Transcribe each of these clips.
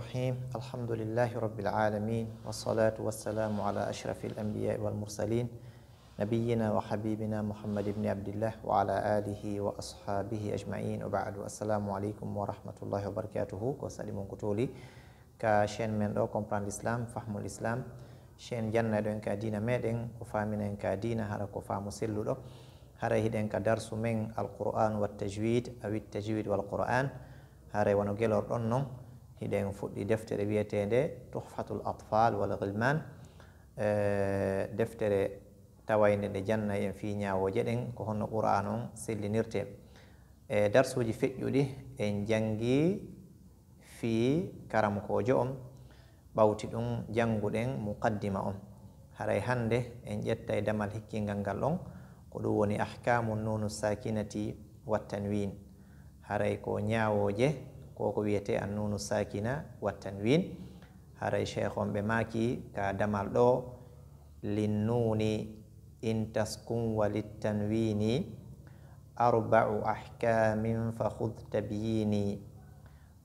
الرحيم الحمد لله رب العالمين والصلاة والسلام على أشرف الأنبياء والمرسلين نبينا وحبيبنا محمد بن عبد الله وعلى آله وأصحابه أجمعين وبعد السلام عليكم ورحمة الله وبركاته وسلم كتولي كشين من دو كومبران الإسلام فهم الإسلام شين جنة دو انك دينا ميدن وفامنا انك دينا هارا وفام سلو دو هارا هيدن كدرس من القرآن والتجويد أو التجويد والقرآن هارا ونجلور أنه hiɗen fuɗɗi deftere wiyeteende tohfatul atfal wal gilman e, deftere tawaynde nde jannay en fii ñaawooje ɗen ko honno ɓura noon sellinirte e darsuuji feƴƴuɗi en janngii fii karamkojo on ɓawti ɗum jannguɗen muqaddima on haray hannde en ƴetta e damal hikkingal ngal on ko ɗum woni ahkamu nunu sakinati wattanwin haray ko ñaawooje ko wiyete annunu sakina wattanwin haray cheikh on ɓe maki ka damal ɗo linnuni in taskun wa littanwini arbau ahkamin fa hud tabyini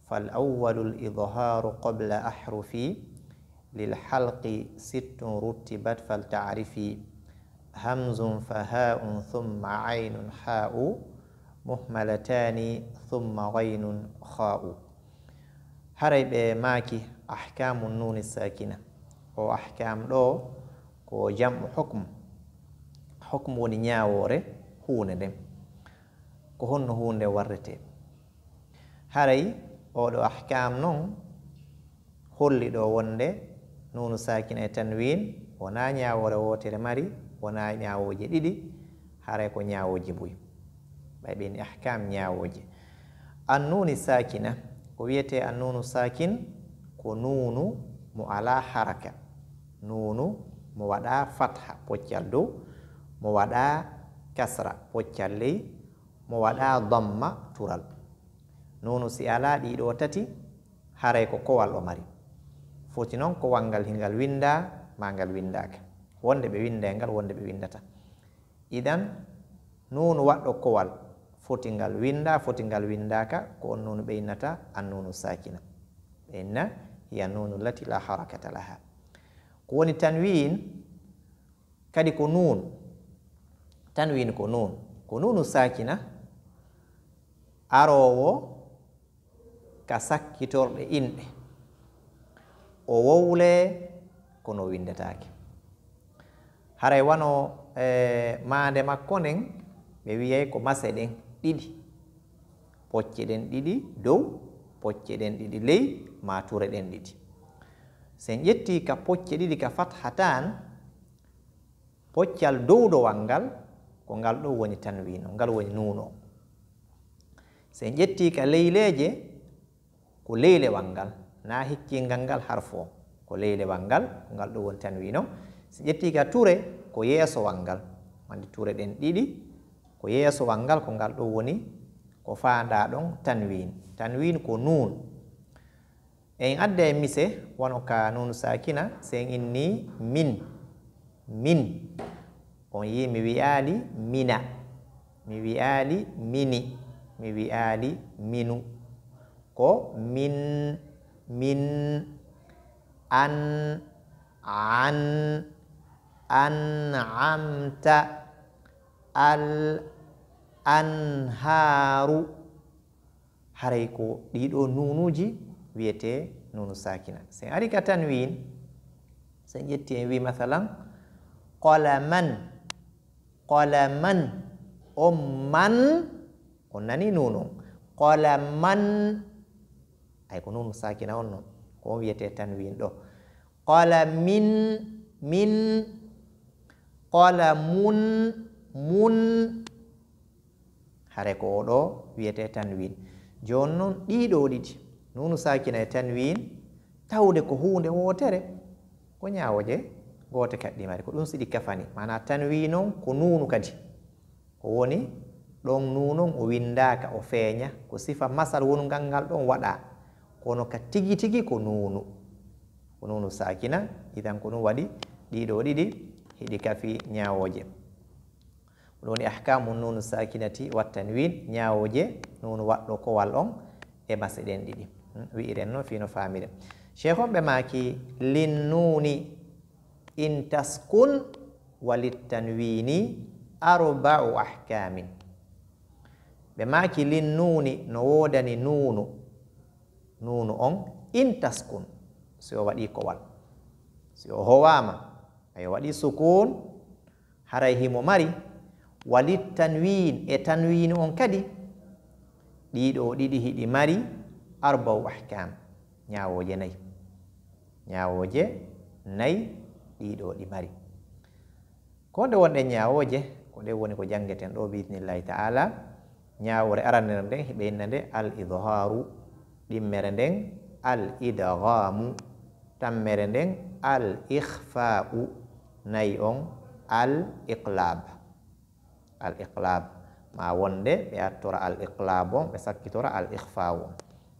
فالأول الإظهار قبل أحرفي للحلق ست رتبت فلتعرفي همز فهاء ثم عين حاء muhmalatani thumma gaynun khau haray ɓe maaki ahkamu nuni sakina o ahkam ɗo ko jamu hukm hukm woni ñawore hunde nden ko honno hunde warrete haray oɗo ahkam noon holli ɗo wonde nunu sakina e tanwin wona ñawore wotere mari wona ñawoji ɗiɗi haray ko ñawoji buyi bayɓen ahkam ñawoji annuni sakina ko wiyete annunu sakin ko nunu mo ala haraka nunu mo waɗa fatha poccal dow mo waɗa kasra poccal ley mo waɗa damma tural nunu si ala ɗiɗo tati haray ko kowal o mari foti noon ko wangal hingal winda ma ngal windaka wonde ɓe windengal wonde ɓe windata idan nunu waɗɗo kowal foti ngal winda foti ngal windaka ko on nunu ɓeynata annunu sakina ɓeyna hiya nunu lati la harakata laha ko woni tanwin kadi ko nun tanwin ko nun ko nunu sakina arowo ka sakkitorɗe inɗe o wowle kono windatake haray wano e, maande makko nden ɓe wiyay ko mase ɗen ɗiɗi pocce ɗen ɗiɗi dow pocce ɗen ɗiɗi ley mature ɗen ɗiɗi sen ƴetti ka pocce ɗiɗi ka fathatan poccal dowɗowal ngal ko ngal ɗo woni tan wino ngal woni nuuno sen ƴetti ka leyleje ko leylewal ngal na hikkingal ngal harfo ko leylewal ngal ko ngal ɗo woni tan wino sen ƴetti ka ture ko yeesowal ngal wande ture ɗen ɗiɗi ko yeesowal ngal ko ngal ɗo woni ko faanda ɗon tanwin tanwin ko nuun en adda e mise wono ka nuun sakina se en inni min min on yi mi wiyaali mina mi wiyaali mini mi wiyaali minu ko min min an an an amta al anharu haray ko ɗiɗo nunuji wiyete nunu sakina sen ari ka tanwin sen ƴetti en wi mathalan qolaman qolaman o man o nani nunu qolaman ay ko nunu sakina on noon ko on wiyete tanwin ɗo qola min min qolamun mun, mun hare ko oɗo wiyete tanwin joni noon ɗiɗo ɗiɗi nunu sakina e tanwin tawde ko hunde wotere ko ñawoje gote kaɗɗimari ko ɗum siɗi kafani mana tanwi noon ko nunu kadi o woni ɗon nunon o windaka o feeña ko sifa masal wongal ngal ɗon waɗa kono ka tigi tigi ko nunu ko nunu sakina idan ko ɗum waɗi ɗiɗo ɗiɗi heɗi kafi ñawoje woni ahkamu nunu sakinati wattan win ñawoje nunu waɗɗo kowal on e masse ɗen ɗiɗi hmm, wi'iren noon fino famiren cheikh on ɓe maki linnuni in taskun walittan wini arbau ahkamin ɓe maki linnuni no wodani nunu nunu on in taskun si o waɗi kowal si o howama ayo waɗi sukun haray himo mari walit tanwin e tanwin on kadi dido didi hidi mari arbau ahkam ñawoje nayi ñawoje nay dido di mari ko nde wonɗe ñawoje ko de woni ko jangeten do ɗo biidnillahi taala ñawore arandere nden hiɓeyna nde al idharu ɗimmere den al idgamu tammere den al ikhfa'u nay on al iqlab al iqlab ma wonde be attora al iqlab on ɓe sakkitora al ihfa on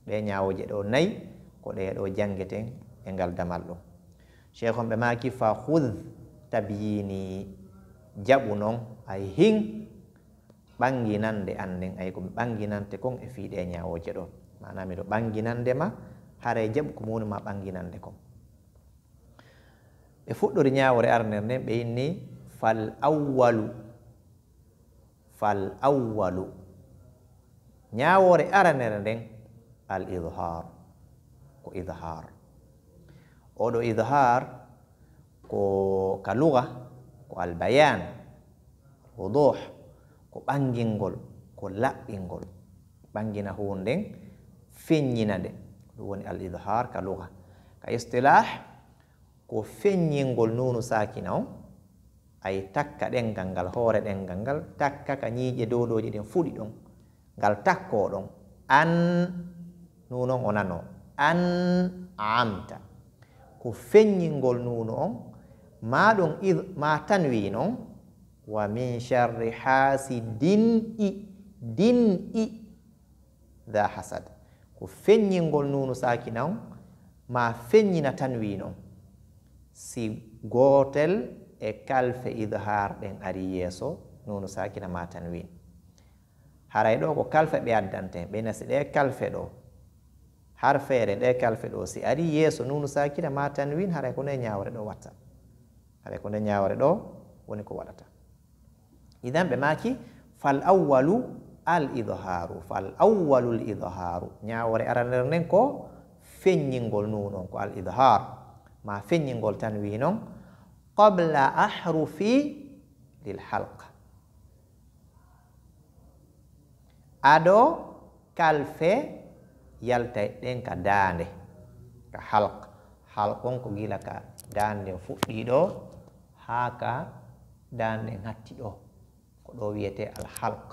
ɓe ñawoje do nay ko do jangete e gal damal do cheikh on maki fa khudh tabyini jabunong noon ay banginan de anden ay banginan te kon e fiiɗe ñawoje do mana banginan de ma hare jab ko mon ma de ko e fuddo ñawore nyaawore arnerne be inni fal awwalu فالأول نياوري أرنر رن الإظهار كو إظهار أولو إظهار كو كلغة كو البيان وضوح كو بانجينغول كو لابينغول بانجينا هون رن فينينا دن الإظهار كلغة كاستلاح كو فينينغول نونو ساكينو ay takka ɗengal ngal hoore ɗengal ngal takka ka ñiiƴe dowloji ɗin fuɗi ɗon ngal takko ɗon an nuno o nano an amta ko feññingol nuno on ma ɗum id ma tan wi noon wa min sharri haasi din i din i da hasad ko feññingol nuno sakina on ma feññina tan wi noon si gootel e kalfe idhar ɗen ari yeeso nunu sakina ma tan win haray ɗo ko kalfe ɓe addante ɓena si ɗe kalfe ɗo har feere ɗe kalfe ɗo si ari yeeso nunu sakina ma tan win haray ko nde ñawre ɗo watta haray ko nde ñawre ɗo woni ko waɗata idan ɓe maki fal awwalu al idharu fal awwalu l idharu ñawre ara nder nden ko feññingol nunon ko al idhar ma feññingol tan wi non qabla ahrufi lil halq Ado kalfe yaltay ɗen ka daande ka halq halq on ko gila ka haka fuɗɗi ɗo haa ka daande ngatti ko ɗo wiyete al halq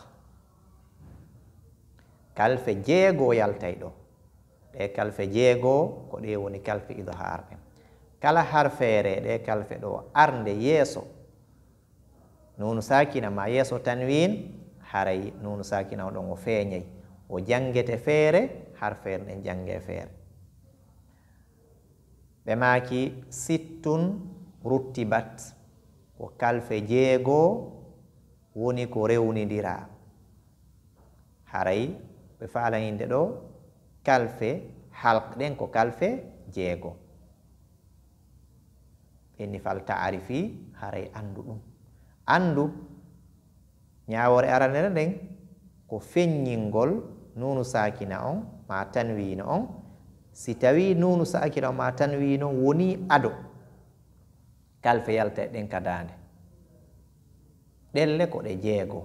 kalfe jego yaltay ɗo E kalfe jego ko woni kalfe ido kala har feere ɗe kalfe ɗo arde yeeso nunu sakina ma yeeso tanwin haray nunu sakina oɗon o feeñayi o jangete feere har feere ɗen jange feere ɓe maaki sittun rutti bat ko kalfe jeegoo woni ko rewnidira haray ɓe faalaninde ɗo kalfe halk ɗen ko kalfe jeegoo inni fal taarifi haray anndu ɗum anndu ñaawore aranere nden ko feññingol nuunu saakina on ma tanwiino on si tawi nuunu saakina on ma tanwiino woni ado kalfe yalta e ɗen ka daande ɗelle ko ɗe jeego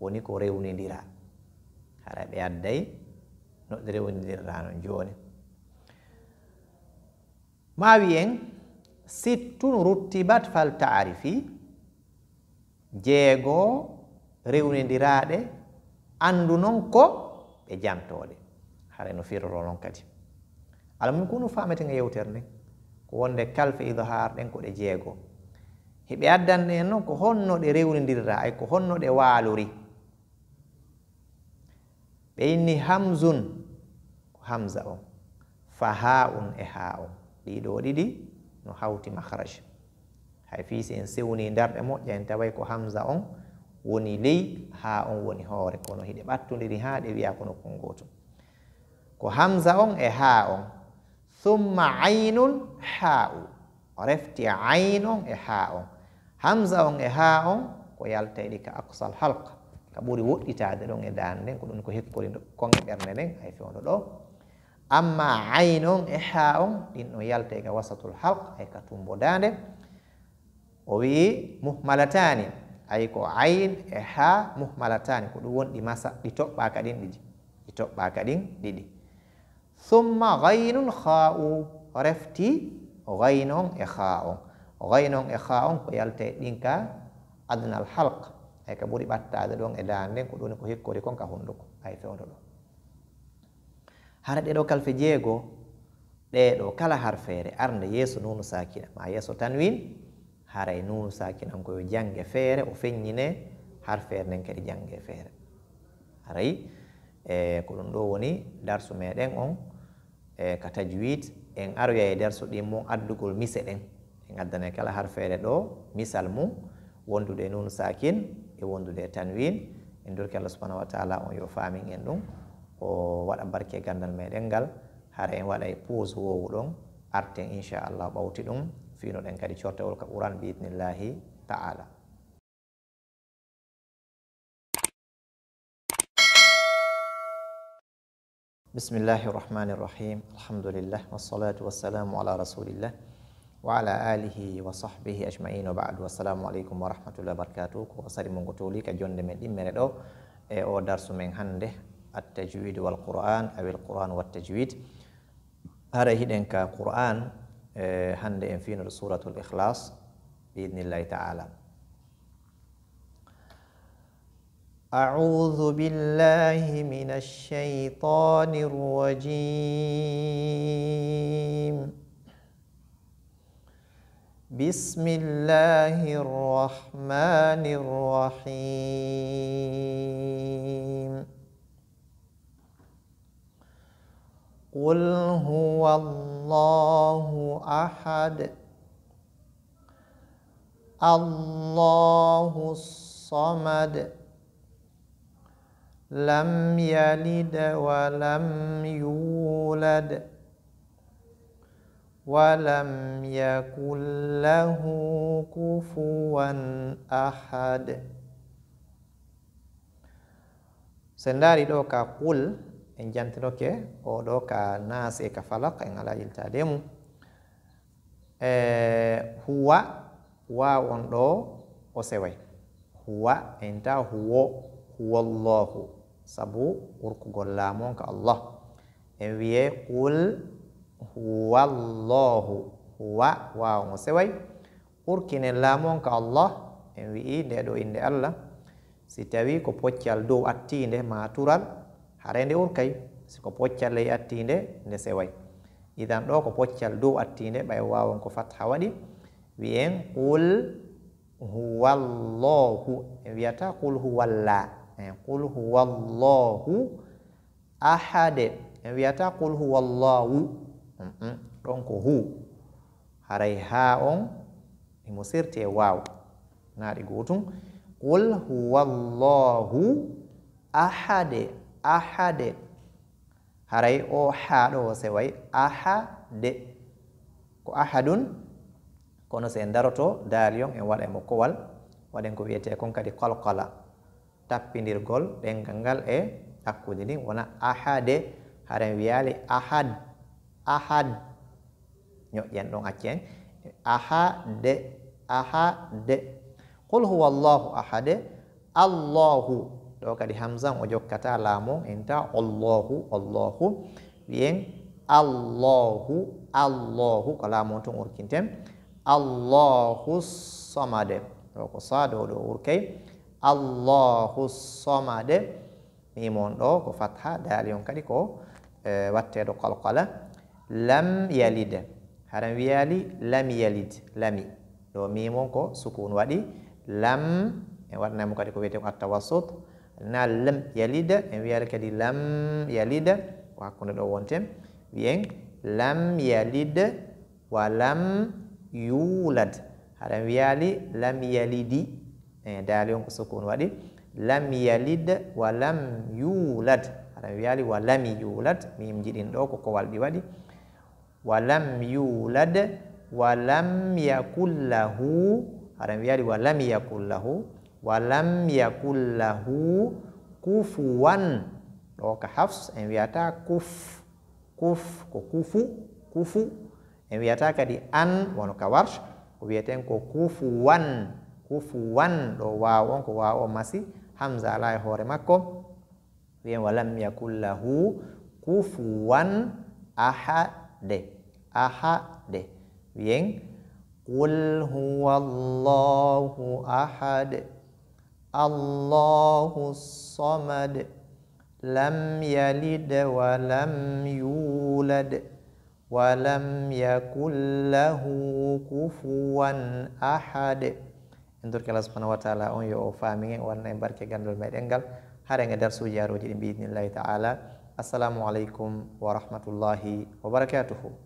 woni ko rewnidira hara ɓe addayi no ɗe rewnidirraano jooni ma wiyen sittun ruttibat fal taarifi jeegoo rewnindiraaɗe anndu noon ko ɓe jamtoode hara no firoro noon kadi alamum ko no faameten e yewtere nden ko wonde kalfe idohar ɗen ko ɗe jeegoo heɓe addanne hen noon ko honno ɗe rewnindirra ay ko honno ɗe waalori ɓe inni hamzun ko hamza on fa haa un e haa on ɗiɗo ɗiɗi no hawti mahraj hay fi si en sewni darɗe moƴƴa en tawa ko hamsa on woni ley ha on woni hoore kono hiɗe ɓattodiri ha ɗe wiya kono kon goto ko hamsa on e ha on summa aynun ha u o refti ayn on e ha on hamsa on e ha on ko yalta eɗi ka aksal halka ka ɓuri woɗɗitade ɗon e dande nden ko ɗum ko hekkori kon e ɓernde nden hay fewdo ɗo amma ayn on e haa on ɗin ɗon yalta ka wasatul halq ay ka tumbo daande o wi'i muhmalatani ay ko ayn e haa muhmalatani ko ɗum wonɗi masa ɗi toɓɓaka ɗin ɗiɗi ɗi toɓɓaka ɗin ɗiɗi summa gaynun haa u refti gayn on e haa on gayn on e haa on ko yalta ɗin ka adnal halq ay ka ɓuri ɓattade ɗon e daande nden ko ɗoni ko hekkori kon ka hunnduko ay fewdo ɗon hara ɗe ɗo kalfe jeego ɗeɗo kala harfeere arde yeeso nunu sakina ma yeeso tan win haray nunu sakinan koyo jange feere o feññine harfeere nden kadi jange feere arayi e ko ɗum ɗo woni darsu meɗen on e ka tajwid en aroya e darsu ɗin mon addugol mise ɗen en addane kala harfeere ɗo misal mum wondude nunu sakin e wondude tan win en durki allah subahanahu wa taala on yo faamin en ɗum o oh, wada barke gandal meden gal hare en wada pose wo wudon arten insha Allah bawti dum fino den kadi chorte wol quran bi idnillahi ta'ala Bismillahirrahmanirrahim. Alhamdulillah wassalatu wassalamu ala Rasulillah wa ala alihi wa sahbihi ajma'in wa ba'du. Assalamu alaikum warahmatullahi wabarakatuh. Ko sari mongotoli ka jonde men mere do e o darsu men hande التجويد والقرآن أو القرآن والتجويد هذا إنك كقرآن آه، هند إن فين سورة الإخلاص بإذن الله تعالى أعوذ بالله من الشيطان الرجيم بسم الله الرحمن الرحيم قل هو الله أحد الله الصمد لم يلد ولم يولد ولم يكن له كفوا أحد سنداري دوكا قل en jantinoke oɗo ka nas e ka falak en ala yiltade mum e huwa wawon ɗo o seway huwa en ta huwo huwa llahu sabu urkugol laamon ka allah en wiye qul huwa llahu huwa wawon o seway urkinen laamon ka allah en wi'i nde ɗo inde allah si tawi ko poccal dow attinde matural hara nde urkay siko poccal ley attinde nde seway idan ɗo ko poccal dow attinde ɓay wawon ko fat ha waɗi wiyen qul huwallahu en wiyata qul huwalla en qul huwallahu ahade en wiyata qul huwallahu ɗon ko hu haray ha on imo sirti e waw naɗi gotum qul huwallahu ahade ahade harai o ha ɗo sewai ahade ko ahadun kono se ndaroto dal daali e wala mo e mokkowal waɗen ko wiete kon kadi qalqala gol ɗengal ngal e hakkude ni wona ahade harai wiali ahad ahad nyo ɗon dong en ahade ahade qul huwa ahade allahu do kadi hamsa o jokkata laamu enta allahu allahu bien allahu allahu ko laamu tun urkintem allahu samade, do ko sado dow urkay allahu mi mon do ko fatha daali on kadi ko eh, do qalqala lam yalid haram wiyali lam yalid lami mi mon ko sukun wadi, lam e waɗanamo kadi ko wete ko na lam yalida en wiyata kadi lam yalida wa hakkunde do wonten wiyen lam yalida wa lam yulad haran wiyali lam yalidi e dali on ko sukun wadi lam yalida wa lam yulad haɗan wiyali wa lam yulad mim jiɗin do ko kowal ɗi waɗi wa lam yulad wa lam yakullahu lahu haɗan wiyali wa lam yakullahu walam yakullahu kufuwan loka oh, hafs en wiata kuf kuf ko kufu kufu en wiyata kadi an wono ka warsh ko wiyaten ko kufuwan kufuwan ɗo waw ko waw o masi alai hore mako makko wiyen walam Aha de kufuwan ahade ahade wiyen qul huwa allahu ahad الله الصمد لم يلد ولم يولد ولم يكن له كفوا أحد en allah subhanahu wa taala on yo o faamige walla en barke gandol meɗen ngal haɗen e darsuji yaroji ɗi biidnillahi taala assalamu aleykum wa rahmatullahi wa barakatuhu